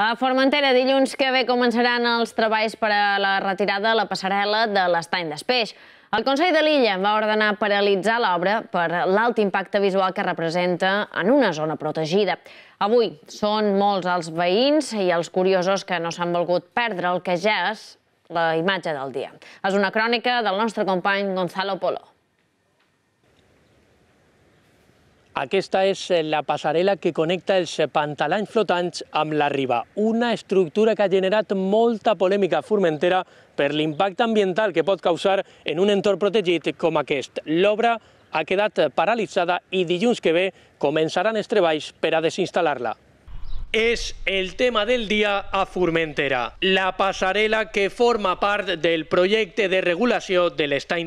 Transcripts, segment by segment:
A Formentera, dilluns que ve començaran els treballs per a la retirada de la passarel·la de l'estany d'Espeix. El Consell de l'Illa va ordenar paralitzar l'obra per l'alt impacte visual que representa en una zona protegida. Avui són molts els veïns i els curiosos que no s'han volgut perdre el que ja és la imatge del dia. És una crònica del nostre company Gonzalo Polo. Aquesta és eh, la passarel·la que connecta els pantalans flotants amb la riba, una estructura que ha generat molta polèmica a Formentera per l'impacte ambiental que pot causar en un entorn protegit com aquest. L'obra ha quedat paralitzada i dilluns que ve començaran els treballs per a desinstal·lar-la es el tema del dia a Formentera, la pasarela que forma part del projecte de regulació de l'estany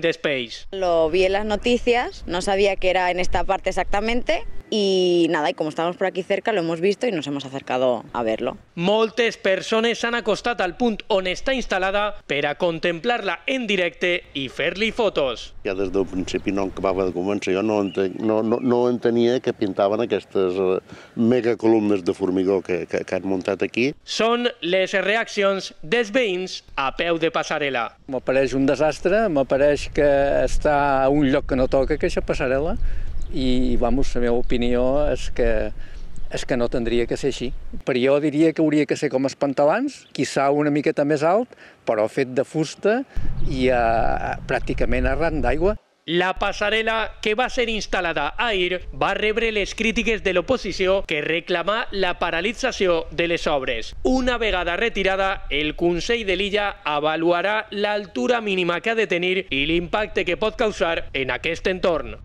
Lo vi en las noticias, no sabía que era en esta parte exactamente, y nada, y como estamos por aquí cerca lo hemos visto y nos hemos acercado a verlo. Moltes persones s'han acostat al punt on està instal·lada per a contemplar-la en directe i fer-li fotos. Ja des del principi no acabava de convèncer, jo no, entenc, no, no, no entenia que pintaven aquestes eh, megacolumnes de formigó exposició que, que, que han muntat aquí. Són les reaccions dels veïns a peu de passarel·la. M'apareix un desastre, m'apareix que està a un lloc que no toca aquesta passarel·la i, vamos, la meva opinió és que és que no tindria que ser així. Per jo diria que hauria que ser com els pantalans, quizà una miqueta més alt, però fet de fusta i eh, pràcticament arran d'aigua. La passarel·la que va ser instal·lada a ahir va rebre les crítiques de l'oposició que reclamà la paralització de les obres. Una vegada retirada, el Consell de l'Illa avaluarà l'altura mínima que ha de tenir i l'impacte que pot causar en aquest entorn.